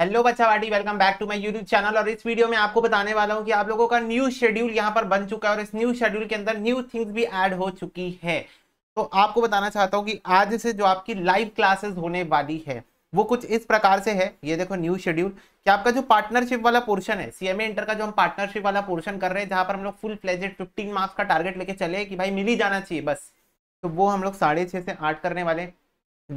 Hello बच्चा वाटी welcome back to my YouTube channel और इस वीडियो में आपको बताने वाला हूं कि आप लोगों का न्यू शेड्यूल यहां पर बन चुका है और इस न्यू शेड्यूल के अंदर न्यू थिंग्स भी ऐड हो चुकी है तो आपको बताना चाहता हूं कि आज से जो आपकी लाइव क्लासेस होने वाली है वो कुछ इस प्रकार से है ये देखो न्यू शेड्यूल कि आपका जो पार्टनरशिप वाला पोर्शन है सीएमए इंटर का जो हम पार्टनरशिप वाला पोर्शन कर रहे हैं जहाँ पर हम लोग फुल फ्लेजेड फिफ्टीन मार्क्स का टारगेट लेके चले कि भाई मिल ही जाना चाहिए बस तो वो हम लोग साढ़े से आठ करने वाले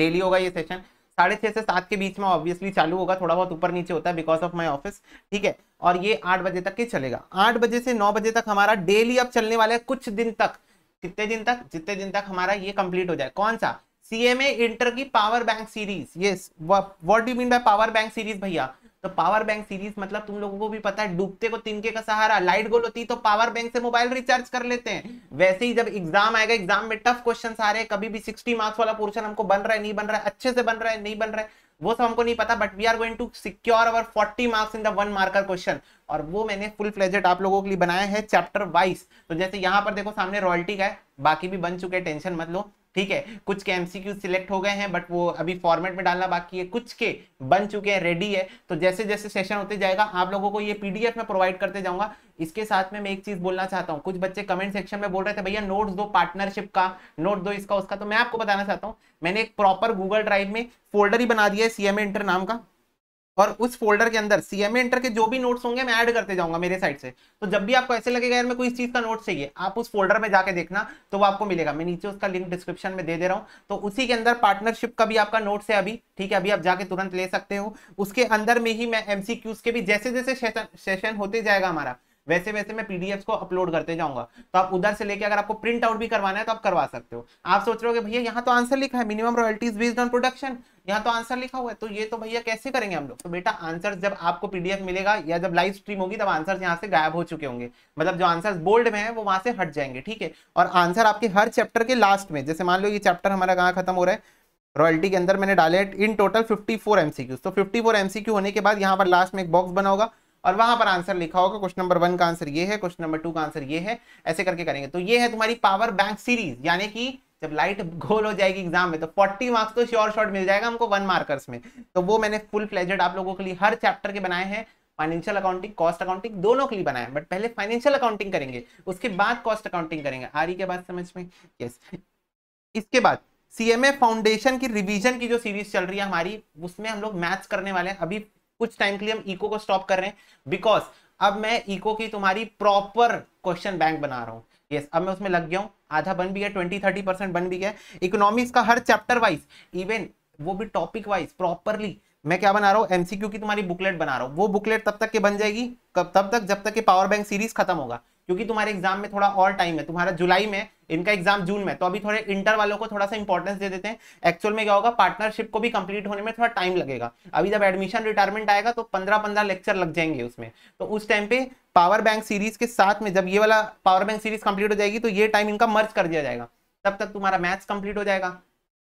डेली होगा ये सेशन साढ़े छः से सात के बीच में ऑब्वियसली चालू होगा थोड़ा बहुत ऊपर नीचे होता है बिकॉज ऑफ माई ऑफिस ठीक है और ये आठ बजे तक ही चलेगा आठ बजे से नौ बजे तक हमारा डेली अब चलने वाला है कुछ दिन तक कितने दिन तक जितने दिन तक हमारा ये कंप्लीट हो जाए कौन सा सीएमए इंटर की power bank series yes what do mean by power bank series भैया तो पावर बैंक सीरीज मतलब तुम लोगों को भी पता है डूबते को तिनके का सहारा लाइट गोल होती तो पावर बैंक से मोबाइल रिचार्ज कर लेते हैं वैसे ही जब एग्जाम आएगा एग्जाम में टफ क्वेश्चन आ रहे हैं कभी भी सिक्सटी मार्क्स वाला पोर्शन हमको बन रहा है नहीं बन रहा है अच्छे से बन रहा है नहीं बन रहा है वो सब हमको नहीं पता but we are going to secure our 40 marks in the one marker question और वो मैंने फुल फ्लेजेड आप लोगों के लिए बनाया है चैप्टर वाइज तो जैसे यहाँ पर देखो सामने रॉयल्टी का है बाकी भी बन चुके हैं टेंशन मत लो ठीक है कुछ के एमसीक्यू सिलेक्ट हो गए हैं बट वो अभी फॉर्मेट में डालना बाकी है कुछ के बन चुके हैं रेडी है तो जैसे जैसे सेशन होते जाएगा आप लोगों को ये पीडीएफ में प्रोवाइड करते जाऊंगा इसके साथ में मैं एक चीज बोलना चाहता हूँ कुछ बच्चे कमेंट सेक्शन में बोल रहे थे भैया नोट्स दो पार्टनरशिप का नोट दो इसका उसका तो मैं आपको बताना चाहता हूँ मैंने एक प्रॉपर गूगल ड्राइव में फोल्डर ही बना दिया है सीएमए इंटर नाम का और उस फोल्डर के अंदर सी एम इंटर के जो भी नोट्स होंगे मैं ऐड करते जाऊंगा मेरे साइड से तो जब भी आपको ऐसे लगेगा यार मैं कोई इस चीज़ का नोट चाहिए आप उस फोल्डर में जाके देखना तो वो आपको मिलेगा मैं नीचे उसका लिंक डिस्क्रिप्शन में दे दे रहा हूँ तो उसी के अंदर पार्टनरशिप का भी आपका नोट्स है अभी ठीक है अभी आप जाके तुरंत ले सकते हो उसके अंदर में ही मैं एमसीक्यूज के भी जैसे जैसे सेशन होते जाएगा हमारा वैसे वैसे मैं पीडीएफ को अपलोड करते जाऊंगा तो आप उधर से लेके अगर आपको प्रिंट आउट भी करवाना है तो आप करवा सकते हो आप सोच रहे हो भैया यहाँ तो आंसर लिखा है minimum royalties based on production यहाँ तो आंसर लिखा हुआ है तो ये तो भैया कैसे करेंगे हम लोग तो बेटा आंसर जब आपको पीडीएफ मिलेगा या जब लाइव स्ट्रीम होगी तब आंसर यहाँ से गायब हो चुके होंगे मतलब जो आंसर बोल्ड में है वो वहां से हट जाएंगे ठीक है और आंसर आपके हर चैप्टर के लास्ट में जैसे मान लो ये चैप्टर हमारा कहाँ खत्म हो रहा है रॉयल्टी के अंदर मैंने डाले इन टोटल 54 एमसीक्यू तो 54 एमसीक्यू होने के बाद यहाँ पर लास्ट में एक बॉक्स बना होगा और वहां पर आंसर लिखा होगा क्वेश्चन नंबर वन का आंसर ये है क्वेश्चन नंबर टू का आंसर ये है ऐसे करके करेंगे तो ये है तुम्हारी पावर बैंक सीरीज यानी कि जब लाइट गोल हो जाएगी एग्जाम में तो 40 मार्क्स तो श्योर शॉर्ट मिल जाएगा हमको वन मार्कर्स में तो वो मैंने फुल फ्लेजेड आप लोगों के लिए हर चैप्टर के बनाए हैं फाइनेंशियल अकाउंटिंग कॉस्ट अकाउंटिंग दोनों के लिए बनाए बट पहले फाइनेंशियल अकाउंटिंग करेंगे उसके बाद कॉस्ट अकाउंटिंग करेंगे आरी के बाद समझ में यस yes. इसके बाद सीएमए फाउंडेशन की रिवीजन की जो सीरीज चल रही है हमारी उसमें हम लोग मैथ्स करने वाले हैं अभी कुछ टाइम के लिए हम इको को स्टॉप कर रहे हैं बिकॉज अब मैं इको की तुम्हारी प्रॉपर क्वेश्चन बैंक बना रहा हूँ यस yes, अब मैं उसमें लग गया हूँ आधा बन भी गया ट्वेंटी थर्टी परसेंट बन भी गया इकोनॉमिक्स का हर चैप्टर वाइज इवन वो भी टॉपिक वाइज प्रॉपरली मैं क्या बना रहा हूँ एमसीक्यू की तुम्हारी बुकलेट बना रहा हूँ वो बुकलेट तब तक के बन जाएगी कब तब तक जब तक कि पावर बैंक सीरीज खत्म होगा क्योंकि तुम्हारे एग्जाम में थोड़ा और टाइम है तुम्हारा जुलाई में इनका एग्जाम जून में तो अभी थोड़े इंटर वालों को थोड़ा सा इंपॉर्टेंस दे देते हैं एक्चुअल में क्या होगा पार्टनरशिप को भी कंप्लीट होने में थोड़ा टाइम लगेगा अभी जब एडमिशन रिटायरमेंट आएगा तो पंद्रह पंद्रह लेक्चर लग जाएंगे उसमें तो उस टाइम पे पावर बैंक सीरीज के साथ में जब ये वाला पावर बैंक सीरीज कंप्लीट हो जाएगी तो ये टाइम इनका मर्ज कर दिया जाएगा तब तक तुम्हारा मैथ्स कंप्लीट हो जाएगा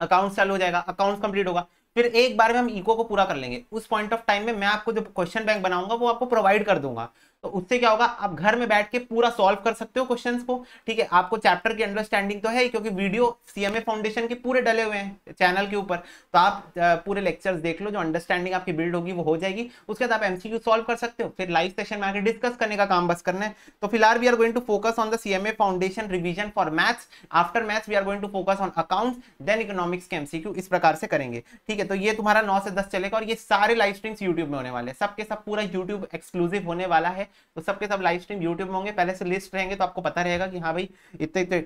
अकाउंट्स चालू हो जाएगा अकाउंट्स कंप्लीट होगा फिर एक बार में हम इको को पूरा कर लेंगे उस पॉइंट ऑफ टाइम में मैं आपको जो क्वेश्चन बैंक बनाऊंगा वो आपको प्रोवाइड कर दूंगा तो उससे क्या होगा आप घर में बैठ के पूरा सॉल्व कर सकते हो क्वेश्चन को ठीक है आपको चैप्टर की अंडरस्टैंडिंग तो है क्योंकि वीडियो सीएमए फाउंडेशन के पूरे डले हुए हैं चैनल के ऊपर तो आप पूरे लेक्चर्स देख लो जो अंडरस्टैंडिंग आपकी बिल्ड होगी वो हो जाएगी उसके बाद आप एमसीक्यू सॉल्व कर सकते हो फिर लाइव सेशन में आगे डिस्कस करने का काम बस करना है तो फिलहाल we are going to focus on the CMA foundation revision for maths after maths we are going to focus on accounts then economics के एमसीक्यू इस प्रकार से करेंगे ठीक है तो ये तुम्हारा नौ से दस चलेगा और ये सारे लाइव स्ट्रीम्स यूट्यूब में होने वाले सबके सब पूरा यूट्यूब एक्सक्लूसिव होने वाला है तो सबके सब लाइव स्ट्रीम यूट्यूब में होंगे पहले से लिस्ट रहेंगे तो आपको पता रहेगा कि हाँ भाई इतने इतने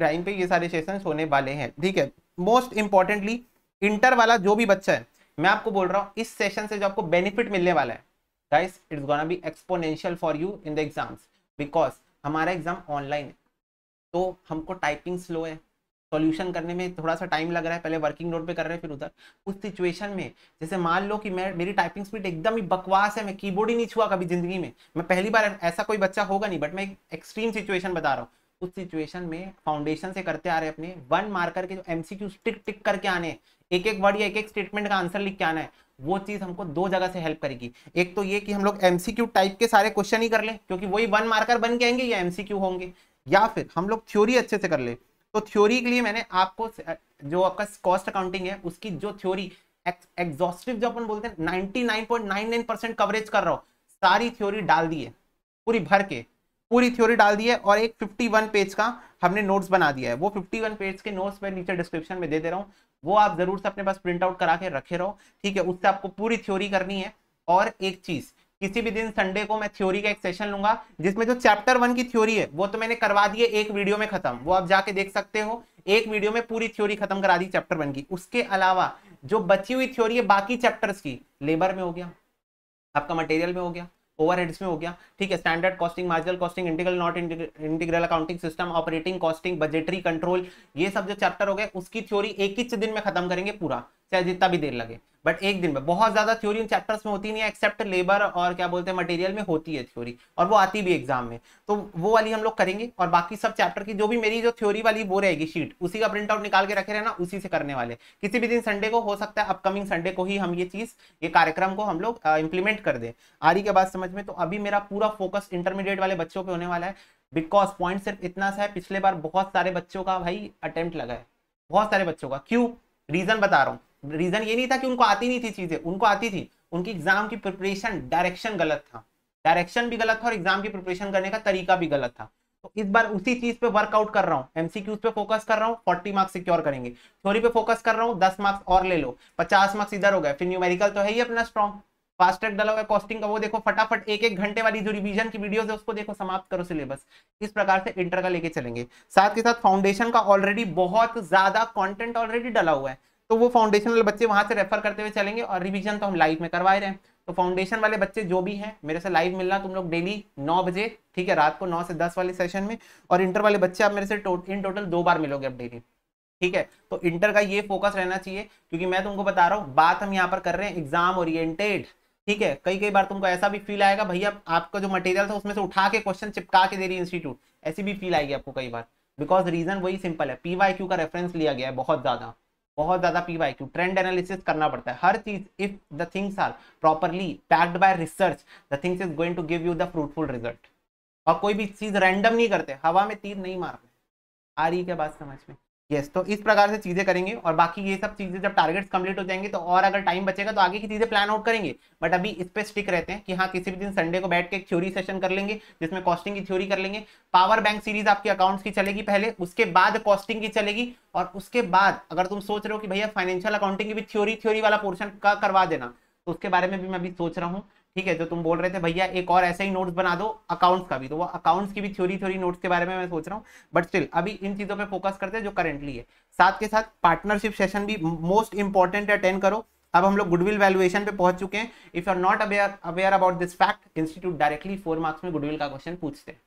टाइम पे ये सारे सेशन होने वाले हैं ठीक है मोस्ट इंपॉर्टेंटली इंटर वाला जो भी बच्चा है मैं आपको बोल रहा हूँ इस सेशन से जो आपको बेनिफिट मिलने वाला है guys it's gonna be exponential for you in the exams because हमारा एग्जाम ऑनलाइन है तो हमको टाइपिंग स्लो है सॉल्यूशन करने में थोड़ा सा टाइम लग रहा है पहले वर्किंग नोट पे कर रहे हैं फिर उधर उस सिचुएशन में जैसे मान लो कि मैं मेरी टाइपिंग स्पीड एकदम ही बकवास है मैं कीबोर्ड ही नहीं छुआ कभी जिंदगी में मैं पहली बार ऐसा कोई बच्चा होगा नहीं बट मैं एक एक्सट्रीम सिचुएशन बता रहा हूँ उस सिचुएशन में फाउंडेशन से करते आ रहे अपने वन मार्कर के जो एमसीक्यू टिक टिक करके आने एक एक वर्ड या एक एक स्टेटमेंट का आंसर लिख के आना है वो चीज हमको दो जगह से हेल्प करेगी एक तो ये कि हम लोग एमसीक्यू टाइप के सारे क्वेश्चन ही कर लें क्योंकि वही वन मार्कर बन के आएंगे या एमसीक्यू होंगे या फिर हम लोग थ्योरी अच्छे से कर ले तो थ्योरी के लिए मैंने आपको जो आपका कॉस्ट अकाउंटिंग है उसकी जो थ्योरी एग्जॉस्टिव जो अपन बोलते हैं 99.99 परसेंट कवरेज कर रहा हूँ सारी थ्योरी डाल दी है पूरी भर के पूरी थ्योरी डाल दी है और एक 51 पेज का हमने नोट्स बना दिया है वो 51 पेज के नोट्स मैं नीचे डिस्क्रिप्शन में दे दे रहा हूँ वो आप जरूर से अपने पास प्रिंट आउट करा के रखे रहो ठीक है उससे आपको पूरी थ्योरी करनी है और एक चीज किसी भी दिन संडे को मैं थ्योरी का एक सेशन लूंगा जिसमें जो चैप्टर वन की थ्योरी है वो तो मैंने करवा दी है एक वीडियो में खत्म वो आप जाके देख सकते हो एक वीडियो में पूरी थ्योरी खत्म करा दी चैप्टर वन की उसके अलावा जो बची हुई थ्योरी है बाकी चैप्टर्स की लेबर में हो गया आपका मटेरियल में हो गया ओवरहेड्स में हो गया ठीक है standard costing marginal costing integral not integral accounting system operating costing budgetary control ये सब जो चैप्टर हो गए उसकी थ्योरी एक ही दिन में खत्म करेंगे पूरा चाहे जितना भी देर लगे बट एक दिन में बहुत ज्यादा थ्योरी इन चैप्टर्स में होती नहीं है एक्सेप्ट लेबर और क्या बोलते हैं मटेरियल में होती है थ्योरी और वो आती भी एग्जाम में तो वो वाली हम लोग करेंगे और बाकी सब चैप्टर की जो भी मेरी जो थ्योरी वाली वो रहेगी शीट उसी का प्रिंट आउट निकाल के रखे रहना उसी से करने वाले किसी भी दिन संडे को हो सकता है अपकमिंग संडे को ही हम ये चीज ये कार्यक्रम को हम लोग इंप्लीमेंट कर दे आ रही के बाद समझ में तो अभी मेरा पूरा फोकस इंटरमीडिएट वाले बच्चों पर होने वाला है बिकॉज पॉइंट सिर्फ इतना सा है पिछले बार बहुत सारे बच्चों का भाई अटेम्प्ट लगा है बहुत सारे बच्चों का क्यों रीजन बता रहा हूँ रीजन ये नहीं था कि उनको आती नहीं थी चीजें उनको आती थी उनकी एग्जाम की प्रिपरेशन डायरेक्शन गलत था डायरेक्शन भी गलत था और एग्जाम की प्रिपरेशन करने का तरीका भी गलत था तो इस बार उसी चीज पे वर्कआउट कर रहा हूँ एमसीक्यूज पे फोकस कर रहा हूँ फोर्टी मार्क्स सिक्योर करेंगे थ्योरी पे फोकस कर रहा हूँ दस मार्क्स और ले लो पचास मार्क्स इधर हो गए फिर न्यूमेरिकल तो है ही अपना स्ट्रॉन्ग फास्ट ट्रैक डाला हुआ कॉस्टिंग का वो देखो फटाफट एक एक घंटे वाली जो रिवीजन की वीडियोस है उसको देखो समाप्त करो सिलेबस इस प्रकार से इंटर का लेके चलेंगे साथ के साथ फाउंडेशन का ऑलरेडी बहुत ज्यादा कंटेंट ऑलरेडी डाला हुआ है तो वो फाउंडेशन वाले बच्चे वहां से रेफर करते हुए चलेंगे और रिविजन तो हम लाइव में करवाए रहे हैं तो फाउंडेशन वाले बच्चे जो भी हैं मेरे से लाइव मिलना तुम लोग डेली नौ बजे ठीक है रात को नौ से दस वाले सेशन में और इंटर वाले बच्चे आप मेरे से टो, इन टोटल दो बार मिलोगे अब डेली ठीक है तो इंटर का ये फोकस रहना चाहिए क्योंकि मैं तुमको बता रहा हूँ बात हम यहाँ पर कर रहे हैं एग्जाम ओरिएंटेड ठीक है कई कई बार तुमको ऐसा भी फील आएगा भैया आपका जो मटेरियल था उसमें से उठा के क्वेश्चन चिपका के दे रही इंस्टीट्यूट ऐसी भी फील आएगी आपको कई बार बिकॉज रीजन वही सिंपल है पी का रेफरेंस लिया गया है बहुत ज्यादा बहुत ज्यादा P Y Q trend analysis करना पड़ता है हर चीज if the things are properly packed by research the things is going to give you the fruitful result और कोई भी चीज रैंडम नहीं करते हवा में तीर नहीं मारते आ रही क्या बात समझ में यस तो इस प्रकार से चीज़ें करेंगे और बाकी ये सब चीज़ें जब टारगेट्स कंप्लीट हो जाएंगे तो और अगर टाइम बचेगा तो आगे की चीज़ें प्लान आउट करेंगे बट अभी इस पर स्टिक रहते हैं कि हाँ किसी भी दिन संडे को बैठ के एक थ्योरी सेशन कर लेंगे जिसमें कॉस्टिंग की थ्योरी कर लेंगे पावर बैंक सीरीज आपके अकाउंट्स की चलेगी पहले उसके बाद कॉस्टिंग की चलेगी और उसके बाद अगर तुम सोच रहे हो कि भैया फाइनेंशियल अकाउंटिंग की भी थ्योरी थ्योरी वाला पोर्शन का करवा देना तो उसके बारे में भी मैं अभी सोच रहा हूँ ठीक है जो तुम बोल रहे थे भैया एक और ऐसे ही नोट्स बना दो अकाउंट्स का भी तो वो अकाउंट्स की भी थ्योरी थ्योरी नोट्स के बारे में मैं सोच रहा हूँ बट स्टिल अभी इन चीज़ों पे फोकस करते हैं जो करेंटली है साथ के साथ पार्टनरशिप सेशन भी मोस्ट इंपॉर्टेंट अटेंड करो अब हम लोग गुडविल वैल्यूएशन पे पहुंच चुके हैं if you are not aware aware about this fact institute directly four marks में गुडविल का क्वेश्चन पूछते हैं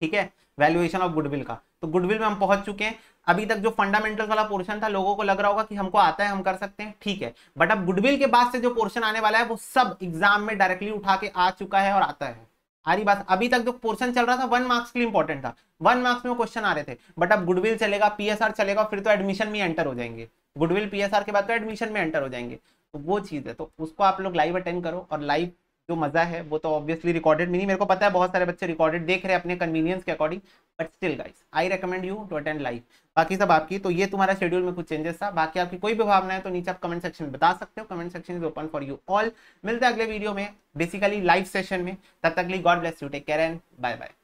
ठीक है वैल्यूएशन ऑफ गुडविल का तो गुडविल में हम पहुंच चुके हैं अभी तक जो फंडामेंटल वाला पोर्शन था लोगों को लग रहा होगा कि हमको आता है हम कर सकते हैं ठीक है बट अब गुडविल के बाद से जो पोर्शन आने वाला है वो सब एग्जाम में डायरेक्टली उठा के आ चुका है और आता है आ बात अभी तक जो पोर्शन चल रहा था वन मार्क्स के लिए इंपॉर्टेंट था वन मार्क्स में क्वेश्चन आ रहे थे बट अब गुडविल चलेगा पीएसआर चलेगा फिर तो एडमिशन में एंटर हो जाएंगे गुडविल पीएसआर के बाद तो एडमिशन में एंटर हो जाएंगे तो वो चीज है तो उसको आप लोग लाइव अटेंड करो और लाइव जो मज़ा है वो तो ऑब्वियसली रिकॉर्डेड नहीं मेरे को पता है बहुत सारे बच्चे रिकॉर्डेड देख रहे हैं अपने कन्वीनियंस के according but still guys I recommend you to attend live बाकी सब आपकी तो ये तुम्हारा शेड्यूल में कुछ चेंजेस था बाकी आपकी कोई भी भावना है तो नीचे आप कमेंट सेक्शन में बता सकते हो comment section is open for you all मिलते हैं अगले वीडियो में बेसिकली लाइव सेशन में तब तक लिए God bless you take care and bye bye